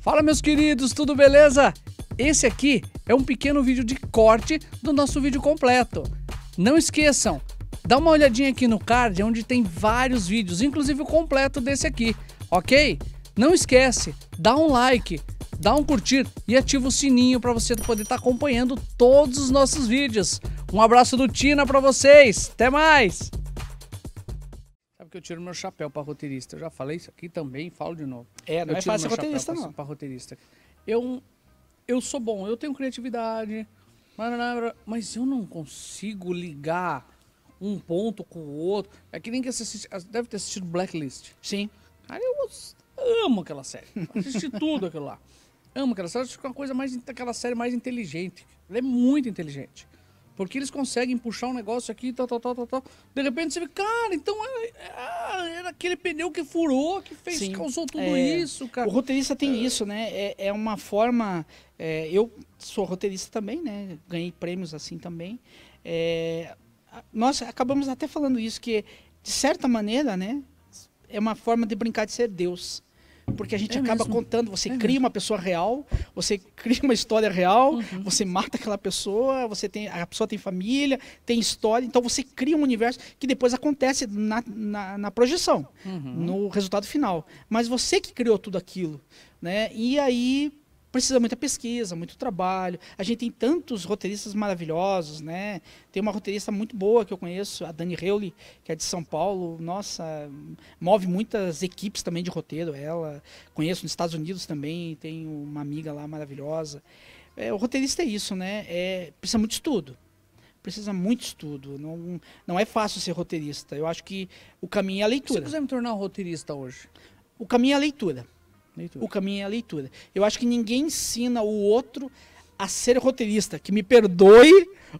Fala, meus queridos, tudo beleza? Esse aqui é um pequeno vídeo de corte do nosso vídeo completo. Não esqueçam, dá uma olhadinha aqui no card é onde tem vários vídeos, inclusive o completo desse aqui, ok? Não esquece, dá um like, dá um curtir e ativa o sininho para você poder estar tá acompanhando todos os nossos vídeos. Um abraço do Tina para vocês, até mais! sabe que eu tiro meu chapéu para roteirista. Eu já falei isso aqui também, falo de novo. É, não eu é fácil roteirista, não. Para roteirista. Eu, eu sou bom, eu tenho criatividade, mas eu não consigo ligar um ponto com o outro. É que nem que você assisti, deve ter assistido Blacklist. Sim. eu amo aquela série. Assisti tudo aquilo lá. Amo aquela série. Acho que é uma coisa mais, aquela série mais inteligente. Ela é muito inteligente. Porque eles conseguem puxar um negócio aqui, tal, tal, tal, tal, tal. De repente você vê, cara, então era, é, é, era aquele pneu que furou, que fez, Sim, causou tudo é, isso, cara. O roteirista tem é. isso, né? É, é uma forma. É, eu sou roteirista também, né? Ganhei prêmios assim também. nós acabamos até falando isso, que de certa maneira, né? É uma forma de brincar de ser Deus porque a gente é acaba mesmo. contando. Você é cria mesmo. uma pessoa real, você cria uma história real, uhum. você mata aquela pessoa, você tem a pessoa tem família, tem história, então você cria um universo que depois acontece na, na, na projeção, uhum. no resultado final. Mas você que criou tudo aquilo, né? E aí precisa muita pesquisa, muito trabalho. A gente tem tantos roteiristas maravilhosos, né? Tem uma roteirista muito boa que eu conheço, a Dani Reuli, que é de São Paulo. Nossa, move muitas equipes também de roteiro. Ela conheço nos Estados Unidos também, tem uma amiga lá maravilhosa. É, o roteirista é isso, né? É, precisa muito estudo. Precisa muito estudo. Não, não é fácil ser roteirista. Eu acho que o caminho é a leitura. você quiser me tornar um roteirista hoje? O caminho é a leitura. Leitura. O caminho é a leitura. Eu acho que ninguém ensina o outro a ser roteirista. Que me perdoe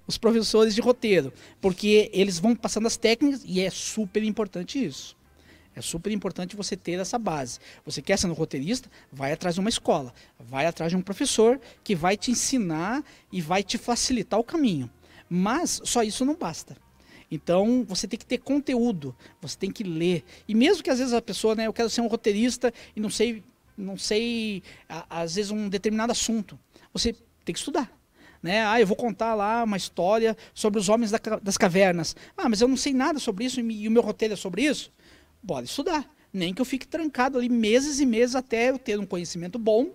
os professores de roteiro, porque eles vão passando as técnicas e é super importante isso. É super importante você ter essa base. Você quer ser um roteirista? Vai atrás de uma escola, vai atrás de um professor que vai te ensinar e vai te facilitar o caminho. Mas só isso não basta. Então você tem que ter conteúdo, você tem que ler. E mesmo que às vezes a pessoa, né, eu quero ser um roteirista e não sei não sei, às vezes um determinado assunto. Você tem que estudar. Né? Ah, eu vou contar lá uma história sobre os homens da, das cavernas. Ah, mas eu não sei nada sobre isso e, o meu roteiro é sobre isso. Bora estudar. Nem que eu fique trancado ali meses e meses até eu ter um conhecimento bom,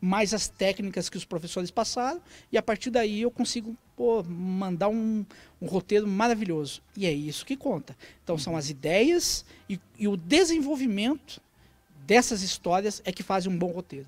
mais as técnicas que os professores passaram, e a partir daí eu consigo pô, mandar um, um, roteiro maravilhoso. E é isso que conta. Então são as ideias e, e o desenvolvimento dessas histórias é que fazem um bom roteiro.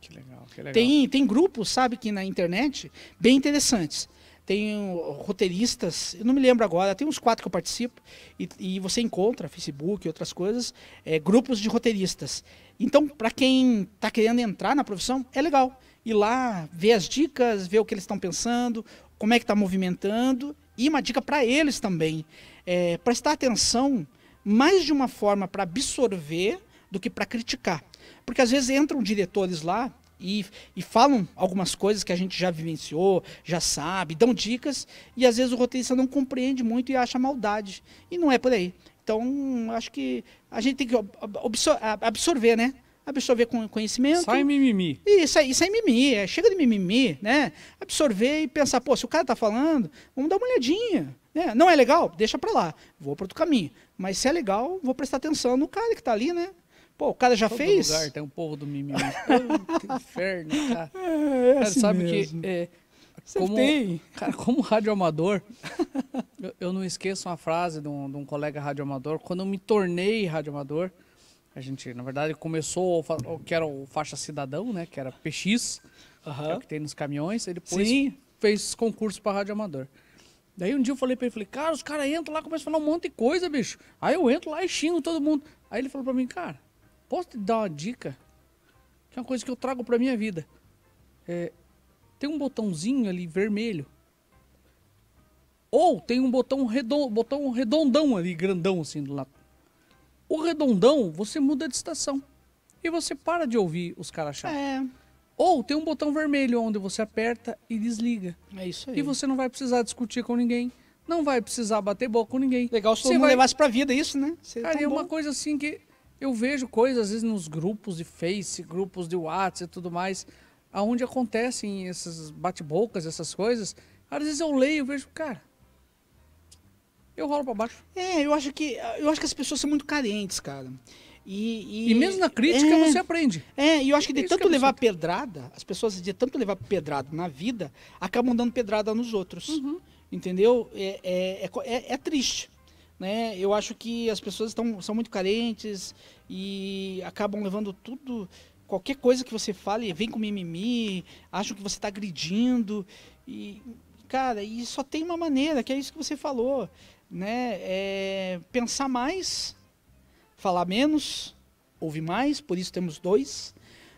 Que legal, que legal. Tem, tem grupos, sabe, que na internet, bem interessantes. Tem uh, roteiristas, eu não me lembro agora, tem uns quatro que eu participo, e, e você encontra, Facebook e outras coisas, é, grupos de roteiristas. Então, para quem está querendo entrar na profissão, é legal ir lá, ver as dicas, ver o que eles estão pensando, como é que está movimentando, e uma dica para eles também. É, prestar atenção mais de uma forma para absorver do que para criticar. Porque às vezes entram diretores lá e, e, falam algumas coisas que a gente já vivenciou, já sabe, dão dicas, e às vezes o roteirista não compreende muito e acha maldade. E não é por aí. Então, acho que a gente tem que absorver, né? Absorver com conhecimento. Sai mimimi. E sai, aí mimimi. É, chega de mimimi, né? Absorver e pensar, pô, se o cara tá falando, vamos dar uma olhadinha. Né? Não é legal? Deixa para lá. Vou para outro caminho. Mas se é legal, vou prestar atenção no cara que tá ali, né? Pô, o cara já Todo fez? Lugar tem um povo do mimimi. que inferno, cara. É, é cara, assim sabe mesmo. que. É, como, tem. Cara, como radioamador, eu, eu, não esqueço uma frase de um, de um colega radioamador. Quando eu me tornei radioamador, a gente, na verdade, começou o que era o faixa cidadão, né? Que era PX, uhum. que, é que tem nos caminhões. Ele depois Sim. fez concurso para radioamador. Daí um dia eu falei pra ele, falei, cara, os caras entram lá, começam a falar um monte de coisa, bicho. Aí eu entro lá e xingo todo mundo. Aí ele falou pra mim, cara, Posso te dar uma dica? Que é uma coisa que eu trago para minha vida. É, tem um botãozinho ali vermelho. Ou tem um botão, redond, botão redondão ali, grandão assim do lado. O redondão, você muda de estação. E você para de ouvir os caras chatos. É. Ou tem um botão vermelho onde você aperta e desliga. É isso aí. E você não vai precisar discutir com ninguém. Não vai precisar bater boca com ninguém. Legal se você vai... levasse pra vida isso, né? Cara, é uma coisa assim que eu vejo coisas, às vezes, nos grupos de Face, grupos de WhatsApp e tudo mais, aonde acontecem essas bate-bocas, essas coisas. Às vezes eu leio e vejo, cara, eu rolo para baixo. É, eu acho que eu acho que as pessoas são muito carentes, cara. E, e, e mesmo na crítica é, você aprende. É, e eu acho que de é tanto que é levar pedrada, as pessoas de tanto levar pedrada na vida, acabam dando pedrada nos outros. Uhum. Entendeu? É, é, é, é triste né? Eu acho que as pessoas estão, são muito carentes e acabam levando tudo, qualquer coisa que você fale, vem com mimimi, acham que você está agredindo e cara, e só tem uma maneira, que é isso que você falou, né? É pensar mais, falar menos, ouvir mais, por isso temos dois,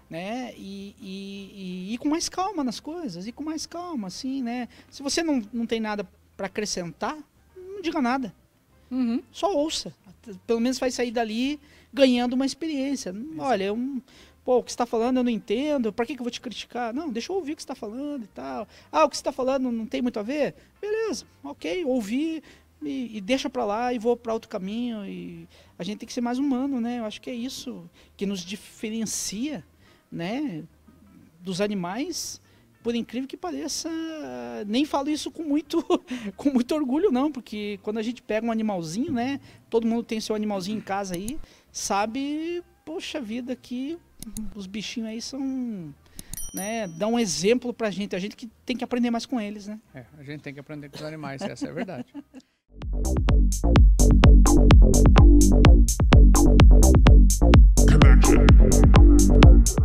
né? E, e, e, e, com mais calma nas coisas, e com mais calma, assim, né? Se você não, não tem nada para acrescentar, não diga nada. Uhum. Só ouça. Pelo menos vai sair dali ganhando uma experiência. Olha, um. Pô, o que está falando eu não entendo, para que, que eu vou te criticar? Não, deixa eu ouvir o que está falando e tal. Ah, o que está falando não tem muito a ver? Beleza, ok, ouvi e, e deixa para lá e vou para outro caminho. E a gente tem que ser mais humano, né? Eu acho que é isso que nos diferencia, né, dos animais por incrível que pareça, nem falo isso com muito, com muito orgulho, não, porque quando a gente pega um animalzinho, né? Todo mundo tem seu animalzinho em casa aí, sabe, poxa vida, que os bichinhos aí são. Né, dão um exemplo pra gente. A gente que tem que aprender mais com eles, né? É, a gente tem que aprender com os animais, essa é a verdade. Connection.